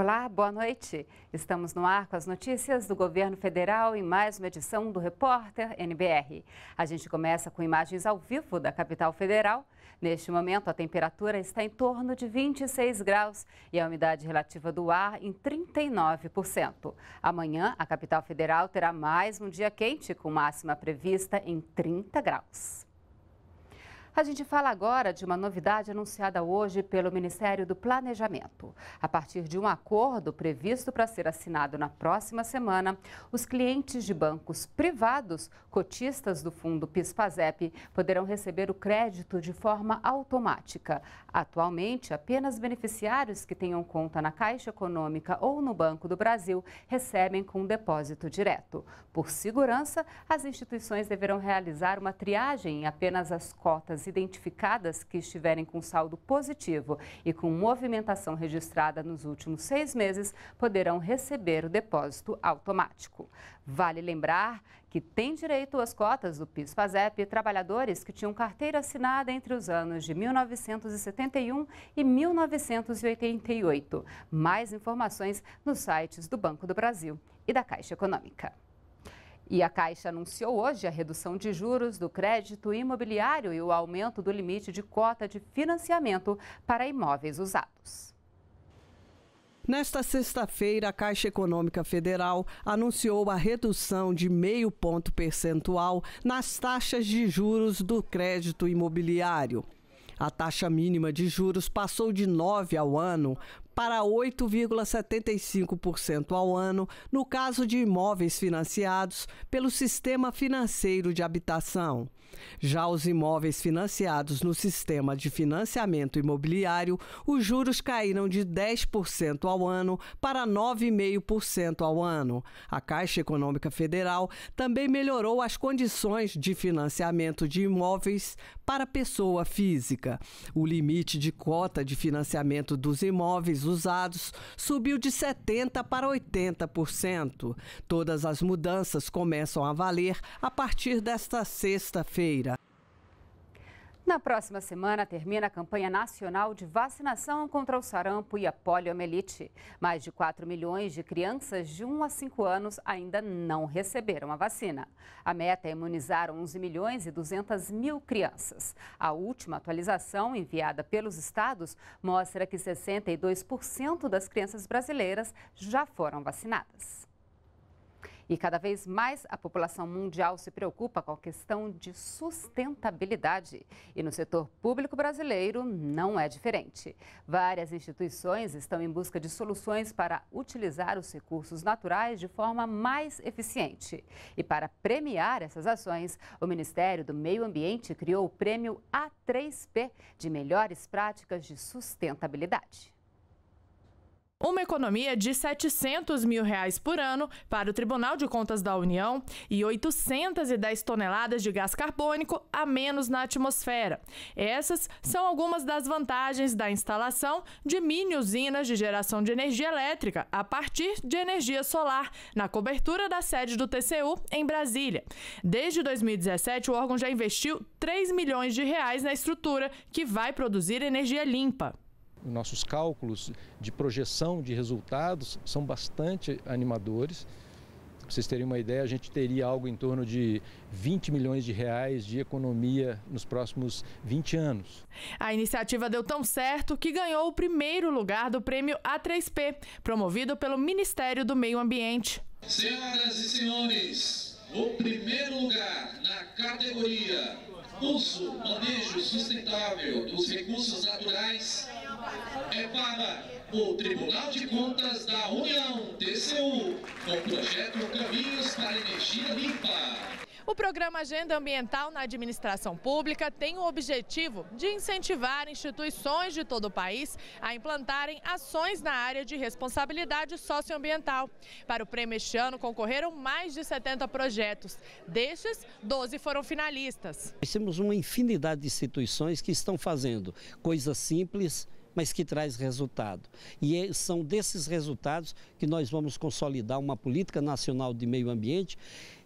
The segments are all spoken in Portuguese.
Olá, boa noite. Estamos no ar com as notícias do governo federal e mais uma edição do Repórter NBR. A gente começa com imagens ao vivo da capital federal. Neste momento, a temperatura está em torno de 26 graus e a umidade relativa do ar em 39%. Amanhã, a capital federal terá mais um dia quente, com máxima prevista em 30 graus. A gente fala agora de uma novidade anunciada hoje pelo Ministério do Planejamento. A partir de um acordo previsto para ser assinado na próxima semana, os clientes de bancos privados, cotistas do fundo PIS-PASEP, poderão receber o crédito de forma automática. Atualmente, apenas beneficiários que tenham conta na Caixa Econômica ou no Banco do Brasil recebem com depósito direto. Por segurança, as instituições deverão realizar uma triagem em apenas as cotas identificadas que estiverem com saldo positivo e com movimentação registrada nos últimos seis meses poderão receber o depósito automático. Vale lembrar que tem direito às cotas do PIS-PASEP trabalhadores que tinham carteira assinada entre os anos de 1971 e 1988. Mais informações nos sites do Banco do Brasil e da Caixa Econômica. E a Caixa anunciou hoje a redução de juros do crédito imobiliário e o aumento do limite de cota de financiamento para imóveis usados. Nesta sexta-feira, a Caixa Econômica Federal anunciou a redução de meio ponto percentual nas taxas de juros do crédito imobiliário. A taxa mínima de juros passou de 9 ao ano para 8,75% ao ano no caso de imóveis financiados pelo Sistema Financeiro de Habitação. Já os imóveis financiados no sistema de financiamento imobiliário, os juros caíram de 10% ao ano para 9,5% ao ano. A Caixa Econômica Federal também melhorou as condições de financiamento de imóveis para pessoa física. O limite de cota de financiamento dos imóveis usados subiu de 70% para 80%. Todas as mudanças começam a valer a partir desta sexta-feira quinta-feira. Na próxima semana termina a campanha nacional de vacinação contra o sarampo e a poliomielite. Mais de 4 milhões de crianças de 1 a 5 anos ainda não receberam a vacina. A meta é imunizar 11 milhões e 200 mil crianças. A última atualização enviada pelos estados mostra que 62% das crianças brasileiras já foram vacinadas. E cada vez mais a população mundial se preocupa com a questão de sustentabilidade. E no setor público brasileiro não é diferente. Várias instituições estão em busca de soluções para utilizar os recursos naturais de forma mais eficiente. E para premiar essas ações, o Ministério do Meio Ambiente criou o prêmio A3P de melhores práticas de sustentabilidade. Uma economia de 700 mil reais por ano para o Tribunal de Contas da União e 810 toneladas de gás carbônico a menos na atmosfera. Essas são algumas das vantagens da instalação de mini usinas de geração de energia elétrica a partir de energia solar na cobertura da sede do TCU em Brasília. Desde 2017, o órgão já investiu 3 milhões de reais na estrutura que vai produzir energia limpa nossos cálculos de projeção de resultados são bastante animadores. Para vocês terem uma ideia, a gente teria algo em torno de 20 milhões de reais de economia nos próximos 20 anos. A iniciativa deu tão certo que ganhou o primeiro lugar do prêmio A3P, promovido pelo Ministério do Meio Ambiente. Senhoras e senhores, o primeiro lugar na categoria uso, manejo sustentável dos recursos naturais é para o Tribunal de Contas da União, TCU, com o projeto Caminhos para Energia Limpa. O programa Agenda Ambiental na Administração Pública tem o objetivo de incentivar instituições de todo o país a implantarem ações na área de responsabilidade socioambiental. Para o prêmio este ano concorreram mais de 70 projetos. Destes, 12 foram finalistas. temos uma infinidade de instituições que estão fazendo coisas simples, mas que traz resultado. E é, são desses resultados que nós vamos consolidar uma política nacional de meio ambiente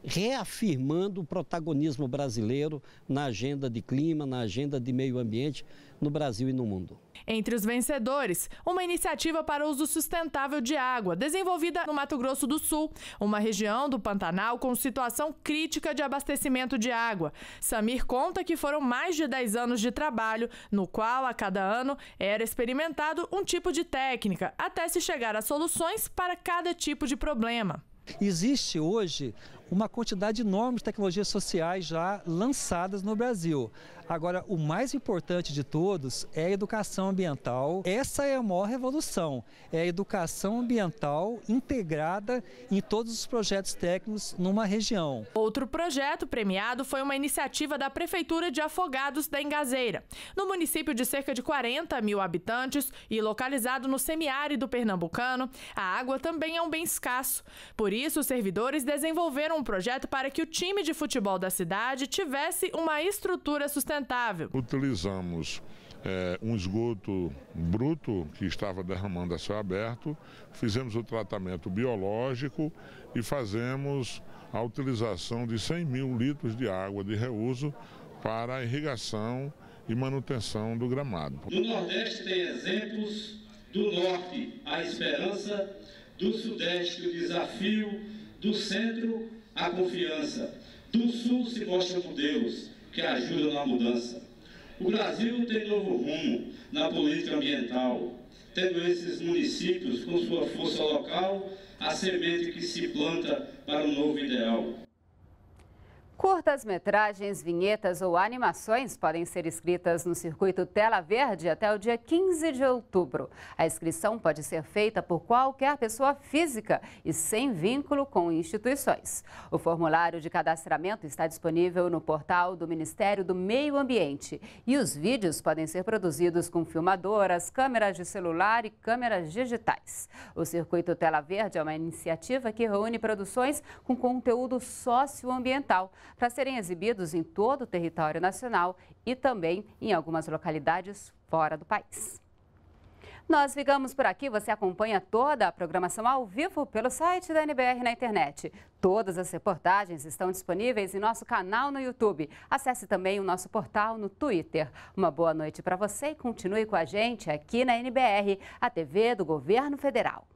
reafirmando o protagonismo brasileiro na agenda de clima, na agenda de meio ambiente no Brasil e no mundo. Entre os vencedores, uma iniciativa para uso sustentável de água, desenvolvida no Mato Grosso do Sul, uma região do Pantanal com situação crítica de abastecimento de água. Samir conta que foram mais de 10 anos de trabalho, no qual a cada ano era experimentado um tipo de técnica, até se chegar a soluções para cada tipo de problema. Existe hoje uma quantidade enorme de tecnologias sociais já lançadas no Brasil. Agora, o mais importante de todos é a educação ambiental. Essa é a maior revolução, é a educação ambiental integrada em todos os projetos técnicos numa região. Outro projeto premiado foi uma iniciativa da Prefeitura de Afogados da Engazeira. No município de cerca de 40 mil habitantes e localizado no semiárido pernambucano, a água também é um bem escasso. Por isso, os servidores desenvolveram um projeto para que o time de futebol da cidade tivesse uma estrutura sustentável. Utilizamos é, um esgoto bruto que estava derramando a céu aberto, fizemos o tratamento biológico e fazemos a utilização de 100 mil litros de água de reuso para a irrigação e manutenção do gramado. Do Nordeste tem exemplos, do Norte a esperança, do Sudeste o desafio, do Centro a confiança. Do Sul se com Deus, que ajuda na mudança. O Brasil tem novo rumo na política ambiental, tendo esses municípios, com sua força local, a semente que se planta para um novo ideal. Curtas-metragens, vinhetas ou animações podem ser escritas no circuito Tela Verde até o dia 15 de outubro. A inscrição pode ser feita por qualquer pessoa física e sem vínculo com instituições. O formulário de cadastramento está disponível no portal do Ministério do Meio Ambiente e os vídeos podem ser produzidos com filmadoras, câmeras de celular e câmeras digitais. O circuito Tela Verde é uma iniciativa que reúne produções com conteúdo socioambiental para serem exibidos em todo o território nacional e também em algumas localidades fora do país. Nós ficamos por aqui. Você acompanha toda a programação ao vivo pelo site da NBR na internet. Todas as reportagens estão disponíveis em nosso canal no YouTube. Acesse também o nosso portal no Twitter. Uma boa noite para você e continue com a gente aqui na NBR, a TV do Governo Federal.